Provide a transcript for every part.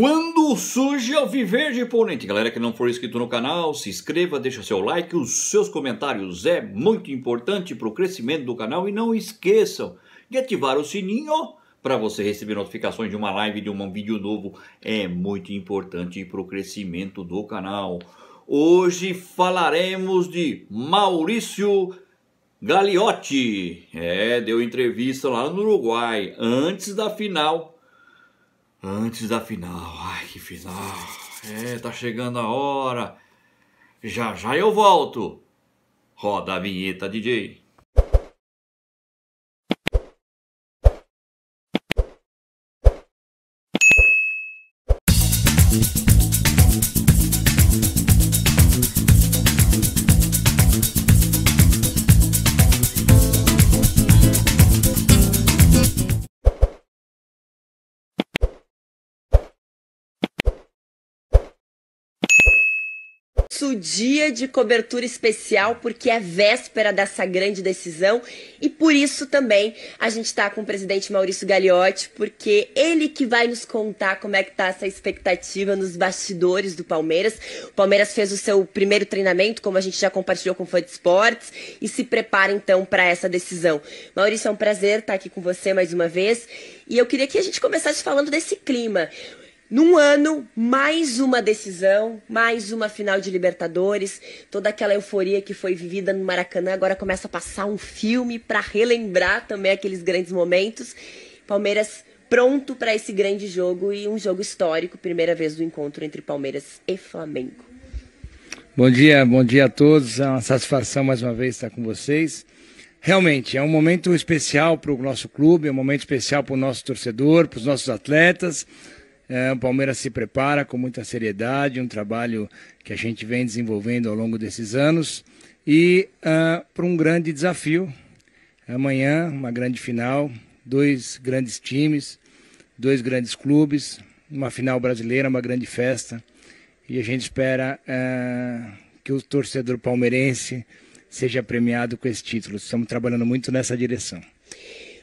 Quando surge o viver de imponente. Galera que não for inscrito no canal, se inscreva, deixa seu like, os seus comentários é muito importante para o crescimento do canal e não esqueçam de ativar o sininho para você receber notificações de uma live, de um vídeo novo. É muito importante para o crescimento do canal. Hoje falaremos de Maurício Gagliotti. É, deu entrevista lá no Uruguai antes da final Antes da final. Ai, que final. É, tá chegando a hora. Já já eu volto. Roda a vinheta, DJ. dia de cobertura especial, porque é véspera dessa grande decisão. E por isso também a gente está com o presidente Maurício Gagliotti, porque ele que vai nos contar como é que está essa expectativa nos bastidores do Palmeiras. O Palmeiras fez o seu primeiro treinamento, como a gente já compartilhou com o Fã de Esportes, e se prepara então para essa decisão. Maurício, é um prazer estar tá aqui com você mais uma vez. E eu queria que a gente começasse falando desse clima. Num ano, mais uma decisão, mais uma final de Libertadores, toda aquela euforia que foi vivida no Maracanã agora começa a passar um filme para relembrar também aqueles grandes momentos. Palmeiras pronto para esse grande jogo e um jogo histórico, primeira vez do encontro entre Palmeiras e Flamengo. Bom dia, bom dia a todos. É uma satisfação mais uma vez estar com vocês. Realmente, é um momento especial para o nosso clube, é um momento especial para o nosso torcedor, para os nossos atletas é, o Palmeiras se prepara com muita seriedade, um trabalho que a gente vem desenvolvendo ao longo desses anos e uh, para um grande desafio. Amanhã, uma grande final, dois grandes times, dois grandes clubes, uma final brasileira, uma grande festa. E a gente espera uh, que o torcedor palmeirense seja premiado com esse título. Estamos trabalhando muito nessa direção.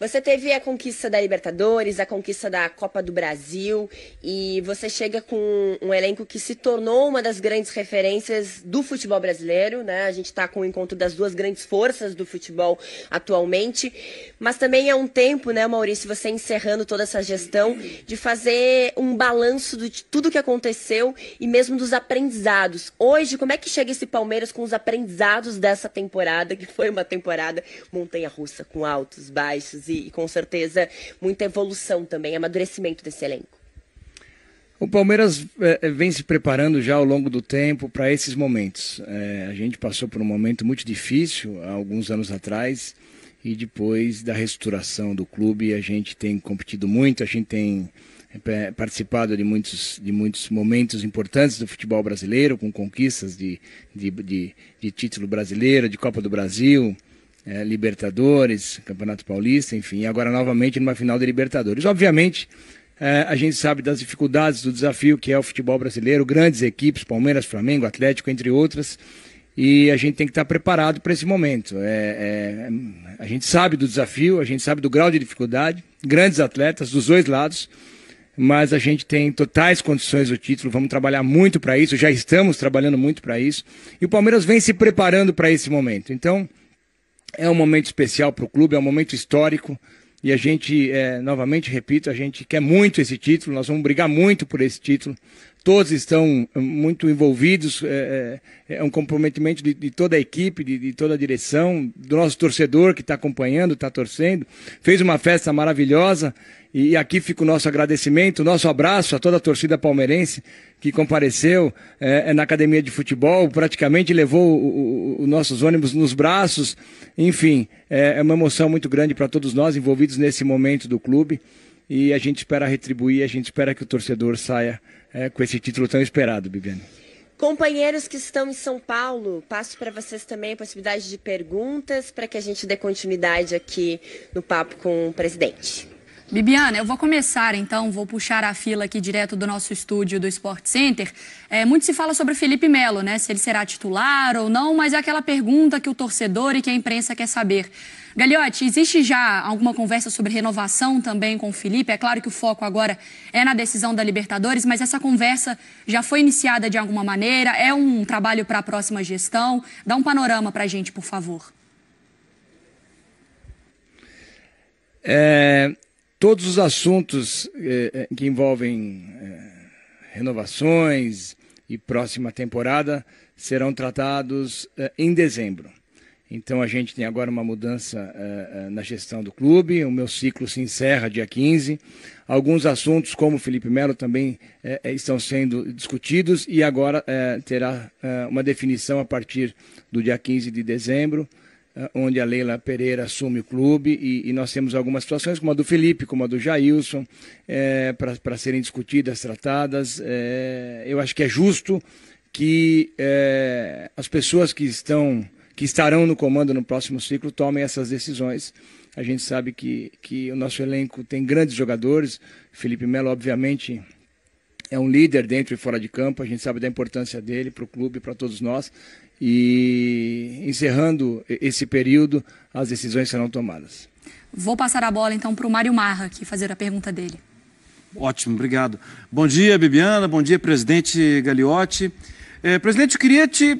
Você teve a conquista da Libertadores, a conquista da Copa do Brasil e você chega com um elenco que se tornou uma das grandes referências do futebol brasileiro, né? A gente está com o encontro das duas grandes forças do futebol atualmente, mas também é um tempo, né, Maurício, você encerrando toda essa gestão de fazer um balanço de tudo que aconteceu e mesmo dos aprendizados. Hoje, como é que chega esse Palmeiras com os aprendizados dessa temporada, que foi uma temporada montanha-russa com altos, baixos e, e com certeza muita evolução também, amadurecimento desse elenco. O Palmeiras eh, eh, vem se preparando já ao longo do tempo para esses momentos. É, a gente passou por um momento muito difícil há alguns anos atrás e depois da reestruturação do clube a gente tem competido muito, a gente tem participado de muitos, de muitos momentos importantes do futebol brasileiro, com conquistas de, de, de, de título brasileiro, de Copa do Brasil, é, Libertadores, Campeonato Paulista, enfim, agora novamente numa final de Libertadores. Obviamente, é, a gente sabe das dificuldades, do desafio que é o futebol brasileiro, grandes equipes, Palmeiras, Flamengo, Atlético, entre outras, e a gente tem que estar preparado para esse momento. É, é, a gente sabe do desafio, a gente sabe do grau de dificuldade, grandes atletas dos dois lados, mas a gente tem totais condições do título, vamos trabalhar muito para isso, já estamos trabalhando muito para isso, e o Palmeiras vem se preparando para esse momento. Então, é um momento especial para o clube, é um momento histórico. E a gente, é, novamente, repito, a gente quer muito esse título, nós vamos brigar muito por esse título todos estão muito envolvidos, é, é, é um comprometimento de, de, toda a equipe, de, de, toda a direção, do nosso torcedor que está acompanhando, está torcendo. Fez uma festa maravilhosa e, aqui fica o nosso agradecimento, o nosso abraço a toda a torcida palmeirense que compareceu é, é na academia de futebol, praticamente levou os nossos ônibus nos braços. Enfim, é, é uma emoção muito grande para todos nós envolvidos nesse momento do clube e a gente espera retribuir, a gente espera que o torcedor saia é, com esse título tão esperado, Bibiane. Companheiros que estão em São Paulo, passo para vocês também a possibilidade de perguntas para que a gente dê continuidade aqui no papo com o presidente. Bibiana, eu vou começar então, vou puxar a fila aqui direto do nosso estúdio do Sport Center. É, muito se fala sobre o Felipe Melo, né? Se ele será titular ou não, mas é aquela pergunta que o torcedor e que a imprensa quer saber. Gagliotti, existe já alguma conversa sobre renovação também com o Felipe? É claro que o foco agora é na decisão da Libertadores, mas essa conversa já foi iniciada de alguma maneira? É um trabalho para a próxima gestão? Dá um panorama para a gente, por favor. É, todos os assuntos eh, eh, que envolvem eh, renovações e próxima temporada serão tratados em dezembro. Então a gente tem agora uma mudança na gestão do clube, o meu ciclo se encerra dia 15. Alguns assuntos, como o Felipe Melo, também estão sendo discutidos e agora terá uma definição a partir do dia 15 de dezembro. Eh, onde a Leila Pereira assume o clube e, e, nós temos algumas situações, como a do Felipe, como a do Jailson, é, eh, para serem discutidas, tratadas. É, eu acho que é justo que é, as pessoas que estão que estarão no comando no próximo ciclo tomem essas decisões. A gente sabe que, que o nosso elenco tem grandes jogadores. Felipe Melo, obviamente, é um líder dentro e fora de campo. A gente sabe da importância dele para o clube, para todos nós. E encerrando esse período, as decisões serão tomadas. Vou passar a bola então para o Mário Marra aqui fazer a pergunta dele. Ótimo, obrigado. Bom dia, Bibiana. Bom dia, presidente Gagliotti. É, presidente, eu queria te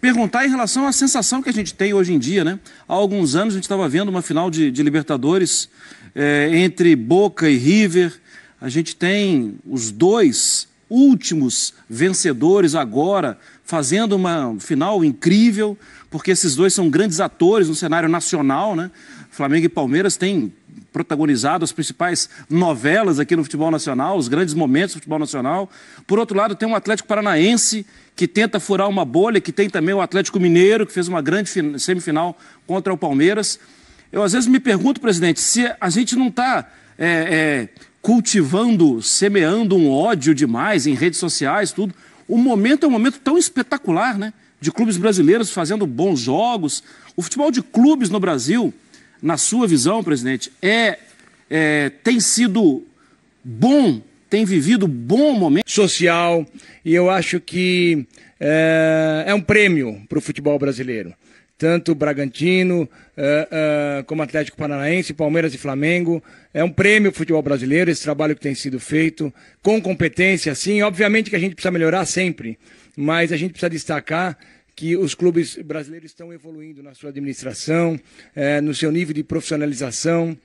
perguntar em relação à sensação que a gente tem hoje em dia, né? Há alguns anos a gente estava vendo uma final de, de Libertadores é, entre Boca e River. A gente tem os dois últimos vencedores agora fazendo uma final incrível, porque esses dois são grandes atores no cenário nacional, né? Flamengo e Palmeiras têm protagonizado as principais novelas aqui no futebol nacional, os grandes momentos do futebol nacional. Por outro lado, tem um Atlético Paranaense que tenta furar uma bolha, que tem também o Atlético Mineiro, que fez uma grande semifinal contra o Palmeiras. Eu às vezes me pergunto, presidente, se a gente não está é, é, cultivando, semeando um ódio demais em redes sociais, tudo, o momento é um momento tão espetacular, né? De clubes brasileiros fazendo bons jogos. O futebol de clubes no Brasil, na sua visão, presidente, é, é tem sido bom, tem vivido bom momento social e eu acho que é, é um prêmio para o futebol brasileiro tanto Bragantino, uh, uh, como Atlético Paranaense, Palmeiras e Flamengo. É um prêmio futebol brasileiro, esse trabalho que tem sido feito, com competência, sim. Obviamente que a gente precisa melhorar sempre, mas a gente precisa destacar que os clubes brasileiros estão evoluindo na sua administração, eh, no seu nível de profissionalização.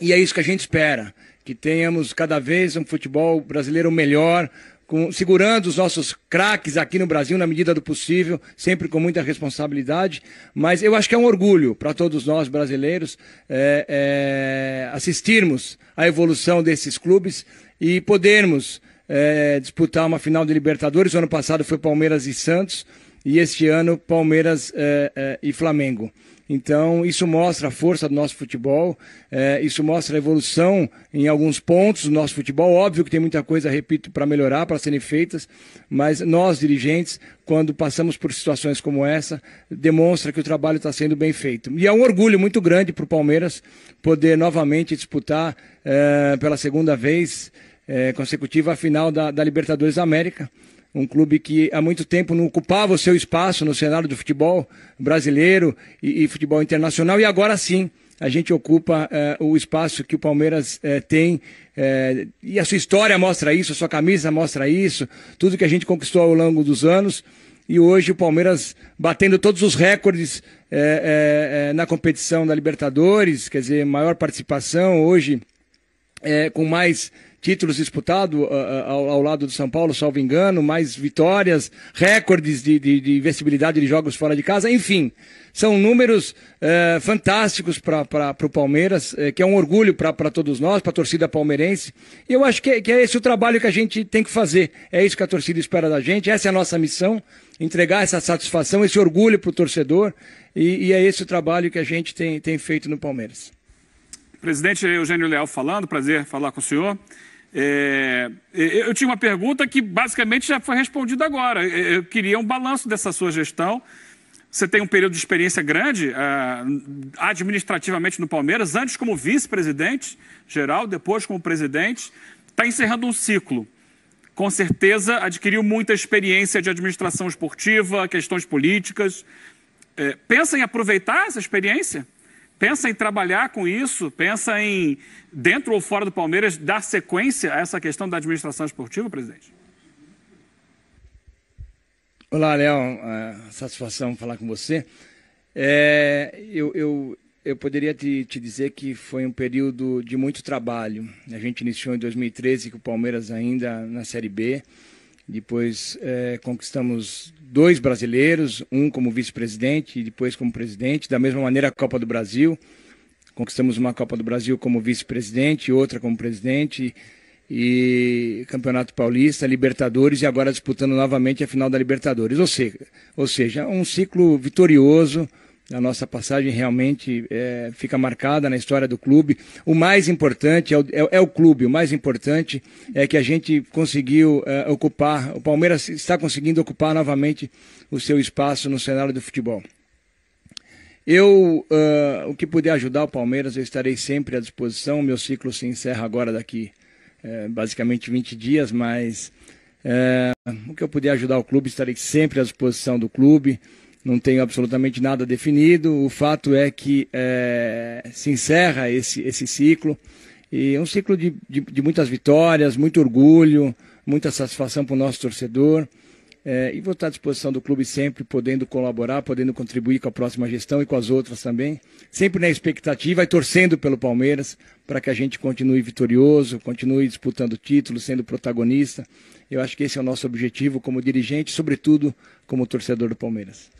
E é isso que a gente espera, que tenhamos cada vez um futebol brasileiro melhor, com, segurando os nossos craques aqui no Brasil na medida do possível, sempre com muita responsabilidade. Mas eu acho que é um orgulho para todos nós brasileiros é, é, assistirmos à evolução desses clubes e podermos é, disputar uma final de Libertadores. O ano passado foi Palmeiras e Santos e este ano Palmeiras é, é, e Flamengo. Então, isso mostra a força do nosso futebol, é, isso mostra a evolução em alguns pontos do nosso futebol. Óbvio que tem muita coisa, repito, para melhorar, para serem feitas, mas nós, dirigentes, quando passamos por situações como essa, demonstra que o trabalho está sendo bem feito. E é um orgulho muito grande para o Palmeiras poder novamente disputar é, pela segunda vez é, consecutiva a final da, da Libertadores da América um clube que há muito tempo não ocupava o seu espaço no cenário do futebol brasileiro e, e futebol internacional, e agora sim a gente ocupa eh, o espaço que o Palmeiras eh, tem. Eh, e a sua história mostra isso, a sua camisa mostra isso, tudo que a gente conquistou ao longo dos anos. E hoje o Palmeiras batendo todos os recordes eh, eh, eh, na competição da Libertadores, quer dizer, maior participação hoje com mais títulos disputados uh, ah, ah, ao, ao, lado do São Paulo, salvo engano, mais vitórias, recordes de, de, de invencibilidade de jogos fora de casa, enfim. São números uh, fantásticos para o Palmeiras, uh, que é um orgulho para todos nós, para a torcida palmeirense. E eu acho que é, que é esse o trabalho que a gente tem que fazer. É isso que a torcida espera da gente, essa é a nossa missão entregar essa satisfação, esse orgulho para o torcedor. E, e, é esse o trabalho que a gente tem, tem feito no Palmeiras. Presidente Eugênio Leal falando, prazer falar com o senhor. É, eu tinha uma pergunta que basicamente já foi respondida agora. Eu queria um balanço dessa sua gestão. Você tem um período de experiência grande ah, administrativamente no Palmeiras, antes como vice-presidente geral, depois como presidente. Está encerrando um ciclo. Com certeza adquiriu muita experiência de administração esportiva, questões políticas. É, pensa em aproveitar essa experiência? pensa em trabalhar com isso, pensa em, dentro ou fora do Palmeiras, dar sequência a essa questão da administração esportiva, presidente? Olá, Léo. É, satisfação falar com você. É, eu, eu, eu poderia te, te dizer que foi um período de muito trabalho. A gente iniciou em 2013 com o Palmeiras ainda na Série B. Depois é, conquistamos dois brasileiros, um como vice-presidente e depois como presidente. Da mesma maneira, a Copa do Brasil. Conquistamos uma Copa do Brasil como vice-presidente, outra como presidente, e Campeonato Paulista, Libertadores e agora disputando novamente a final da Libertadores. Ou seja, ou seja um ciclo vitorioso a nossa passagem realmente é, fica marcada na história do clube. O mais importante é o, é, é o clube, o mais importante é que a gente conseguiu é, ocupar, o Palmeiras está conseguindo ocupar novamente o seu espaço no cenário do futebol. Eu, uh, o que puder ajudar o Palmeiras, eu estarei sempre à disposição. Meu ciclo se encerra agora daqui é, basicamente 20 dias, mas é, o que eu puder ajudar o clube, estarei sempre à disposição do clube não tenho absolutamente nada definido. O fato é que é, se encerra esse, esse ciclo. E é um ciclo de, de, de muitas vitórias, muito orgulho, muita satisfação para o nosso torcedor. É, e vou estar à disposição do clube sempre, podendo colaborar, podendo contribuir com a próxima gestão e com as outras também. Sempre na expectativa e torcendo pelo Palmeiras para que a gente continue vitorioso, continue disputando títulos, sendo protagonista eu acho que esse é o nosso objetivo como dirigente, sobretudo como torcedor do Palmeiras.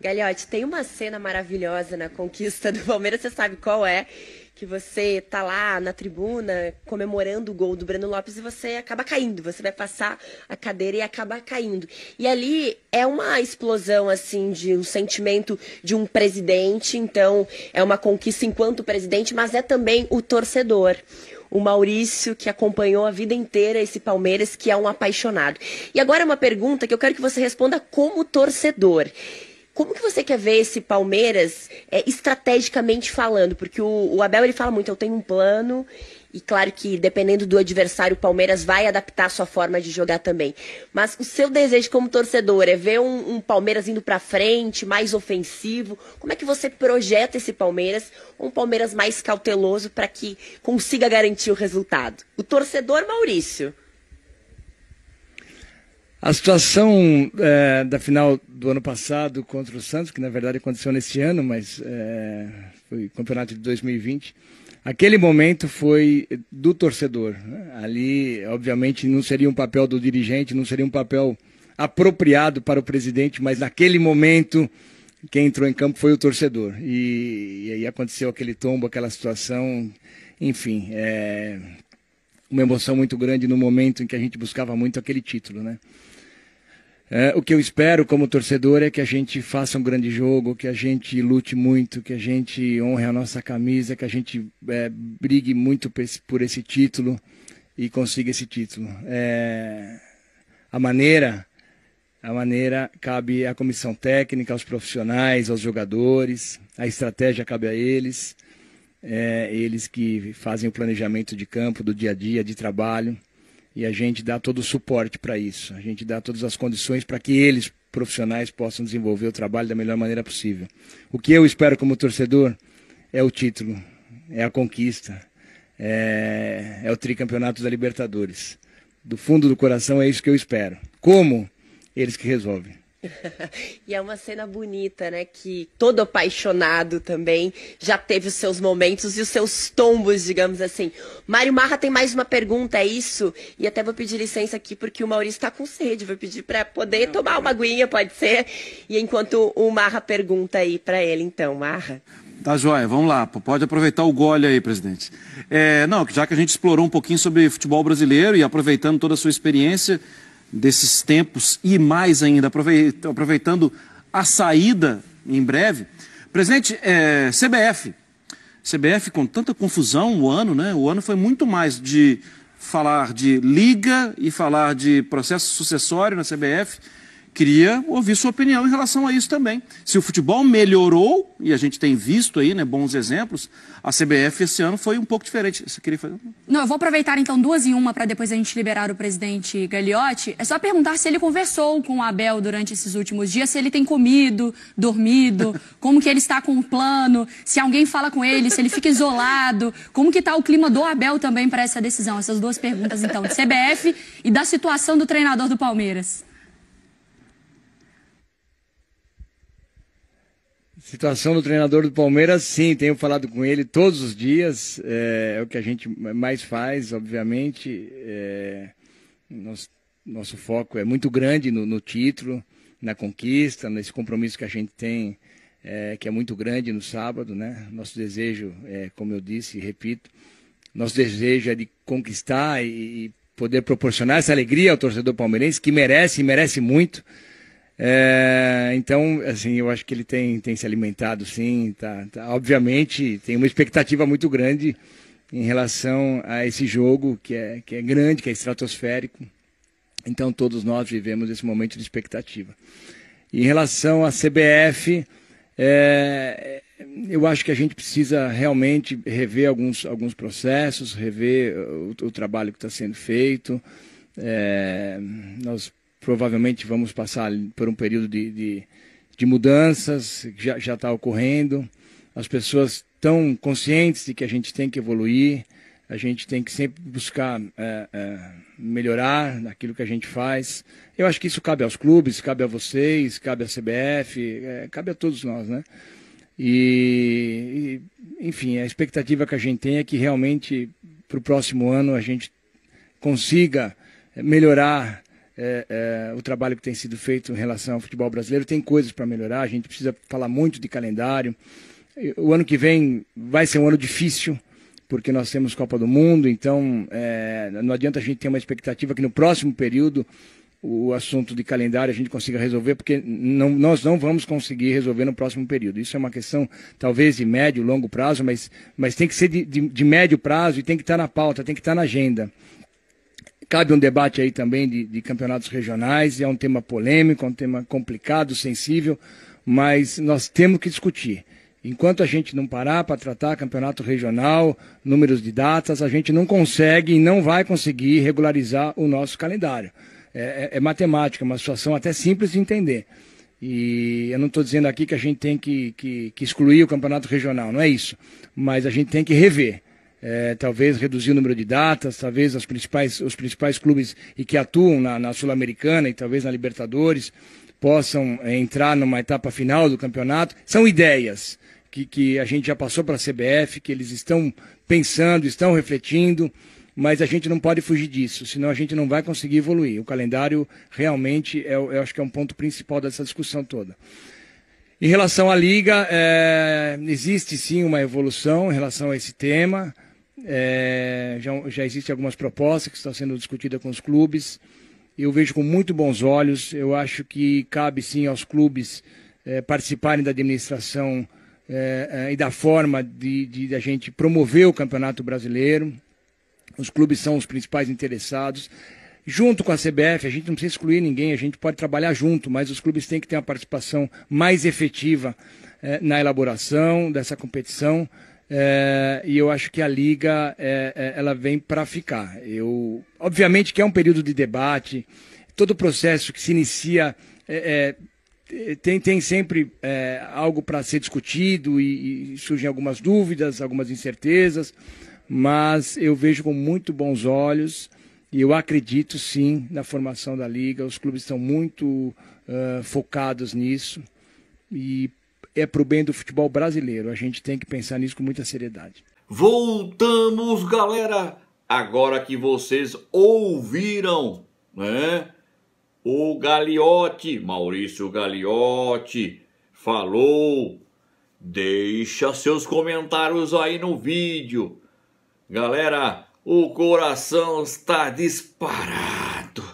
Galhote, tem uma cena maravilhosa na conquista do Palmeiras, você sabe qual é? Que você tá lá na tribuna comemorando o gol do Breno Lopes e você acaba caindo, você vai passar a cadeira e acaba caindo. E ali é uma explosão assim de um sentimento de um presidente, então é uma conquista enquanto presidente, mas é também o torcedor o Maurício, que acompanhou a vida inteira esse Palmeiras, que é um apaixonado. E agora uma pergunta que eu quero que você responda como torcedor. Como que você quer ver esse Palmeiras é, estrategicamente falando? Porque o, o Abel ele fala muito, eu tenho um plano e claro que dependendo do adversário, o Palmeiras vai adaptar a sua forma de jogar também. Mas o seu desejo como torcedor é ver um, um Palmeiras indo para frente, mais ofensivo. Como é que você projeta esse Palmeiras, um Palmeiras mais cauteloso para que consiga garantir o resultado? O torcedor Maurício. A situação é, da final do ano passado contra o Santos, que na verdade aconteceu nesse ano, mas é, foi campeonato de 2020, aquele momento foi do torcedor. Né? Ali, obviamente, não seria um papel do dirigente, não seria um papel apropriado para o presidente, mas naquele momento quem entrou em campo foi o torcedor. E, e aí aconteceu aquele tombo, aquela situação, enfim, é, uma emoção muito grande no momento em que a gente buscava muito aquele título, né? É, o que eu espero como torcedor é que a gente faça um grande jogo, que a gente lute muito, que a gente honre a nossa camisa, que a gente é, brigue muito por esse título e consiga esse título. É, a maneira, a maneira cabe à comissão técnica, aos profissionais, aos jogadores, a estratégia cabe a eles, é, eles que fazem o planejamento de campo, do dia a dia, de trabalho e a gente dá todo o suporte para isso. A gente dá todas as condições para que eles, profissionais, possam desenvolver o trabalho da melhor maneira possível. O que eu espero como torcedor é o título, é a conquista, é, é o tricampeonato da Libertadores. Do fundo do coração é isso que eu espero. Como? Eles que resolvem. e é uma cena bonita, né? Que todo apaixonado também já teve os seus momentos e os seus tombos, digamos assim. Mário Marra tem mais uma pergunta, é isso? E até vou pedir licença aqui porque o Maurício está com sede. Vou pedir para poder não, tomar tá uma aguinha, pode ser? E enquanto o Marra pergunta aí para ele, então, Marra. Tá joia, vamos lá. Pode aproveitar o gole aí, presidente. É, não, já que a gente explorou um pouquinho sobre futebol brasileiro e aproveitando toda a sua experiência, desses tempos e mais ainda, aproveitando a saída em breve. Presidente, é, CBF. CBF com tanta confusão o ano, né? O ano foi muito mais de falar de liga e falar de processo sucessório na CBF queria ouvir sua opinião em relação a isso também. Se o futebol melhorou, e a gente tem visto aí né, bons exemplos, a CBF esse ano foi um pouco diferente. Você queria fazer? Não, eu vou aproveitar então duas em uma para depois a gente liberar o presidente Gagliotti. É só perguntar se ele conversou com o Abel durante esses últimos dias, se ele tem comido, dormido, como que ele está com o plano, se alguém fala com ele, se ele fica isolado, como que está o clima do Abel também para essa decisão. Essas duas perguntas então, de CBF e da situação do treinador do Palmeiras. Situação do treinador do Palmeiras, sim, tenho falado com ele todos os dias, é, é o que a gente mais faz, obviamente. É, nosso, nosso, foco é muito grande no, no, título, na conquista, nesse compromisso que a gente tem, é, que é muito grande no sábado, né? Nosso desejo, é, como eu disse e repito, nosso desejo é de conquistar e, e poder proporcionar essa alegria ao torcedor palmeirense, que merece e merece muito. É, então, assim, eu acho que ele tem, tem se alimentado, sim. Tá, tá, obviamente, tem uma expectativa muito grande em relação a esse jogo, que é, que é grande, que é estratosférico. Então, todos nós vivemos esse momento de expectativa. Em relação à CBF, é, eu acho que a gente precisa realmente rever alguns, alguns processos, rever o, o trabalho que está sendo feito. É, nós provavelmente vamos passar por um período de, de, de mudanças, que já está ocorrendo. As pessoas estão conscientes de que a gente tem que evoluir, a gente tem que sempre buscar é, é, melhorar naquilo que a gente faz. Eu acho que isso cabe aos clubes, cabe a vocês, cabe à CBF, é, cabe a todos nós, né? E, e, enfim, a expectativa que a gente tem é que realmente para o próximo ano a gente consiga melhorar é, é, o trabalho que tem sido feito em relação ao futebol brasileiro. Tem coisas para melhorar, a gente precisa falar muito de calendário. O ano que vem vai ser um ano difícil, porque nós temos Copa do Mundo, então é, não adianta a gente ter uma expectativa que no próximo período o assunto de calendário a gente consiga resolver, porque não, nós não vamos conseguir resolver no próximo período. Isso é uma questão, talvez, de médio, longo prazo, mas, mas tem que ser de, de, de médio prazo e tem que estar na pauta, tem que estar na agenda. Cabe um debate aí também de, de campeonatos regionais, é um tema polêmico, é um tema complicado, sensível, mas nós temos que discutir. Enquanto a gente não parar para tratar campeonato regional, números de datas, a gente não consegue e não vai conseguir regularizar o nosso calendário. É, é, é matemática, é uma situação até simples de entender. E eu não estou dizendo aqui que a gente tem que, que, que excluir o campeonato regional, não é isso. Mas a gente tem que rever é, talvez reduzir o número de datas, talvez as principais, os principais clubes e que atuam na, na Sul-Americana e talvez na Libertadores possam é, entrar numa etapa final do campeonato. São ideias que, que a gente já passou para a CBF, que eles estão pensando, estão refletindo, mas a gente não pode fugir disso, senão a gente não vai conseguir evoluir. O calendário realmente, é, eu acho que é um ponto principal dessa discussão toda. Em relação à Liga, é, existe sim uma evolução em relação a esse tema. É, já, já existem algumas propostas que estão sendo discutidas com os clubes. Eu vejo com muito bons olhos. Eu acho que cabe sim aos clubes é, participarem da administração é, é e da forma de, de, de a gente promover o Campeonato Brasileiro. Os clubes são os principais interessados junto com a CBF, a gente não precisa excluir ninguém, a gente pode trabalhar junto, mas os clubes têm que ter uma participação mais efetiva é, na elaboração dessa competição. É, e eu acho que a liga é, é ela vem para ficar. Eu, obviamente que é um período de debate, todo o processo que se inicia é, é tem, tem sempre é, algo para ser discutido e, e, surgem algumas dúvidas, algumas incertezas, mas eu vejo com muito bons olhos e eu acredito sim na formação da liga. Os clubes estão muito uh, focados nisso e é para o bem do futebol brasileiro. A gente tem que pensar nisso com muita seriedade. Voltamos, galera! Agora que vocês ouviram, né? O Gagliotti, Maurício Gagliotti, falou. Deixa seus comentários aí no vídeo. Galera, o coração está disparado.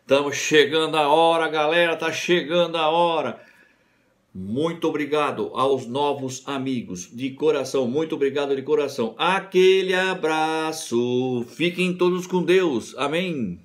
Estamos chegando a hora, galera, tá chegando a hora. Muito obrigado aos novos amigos, de coração, muito obrigado de coração. Aquele abraço, fiquem todos com Deus, amém.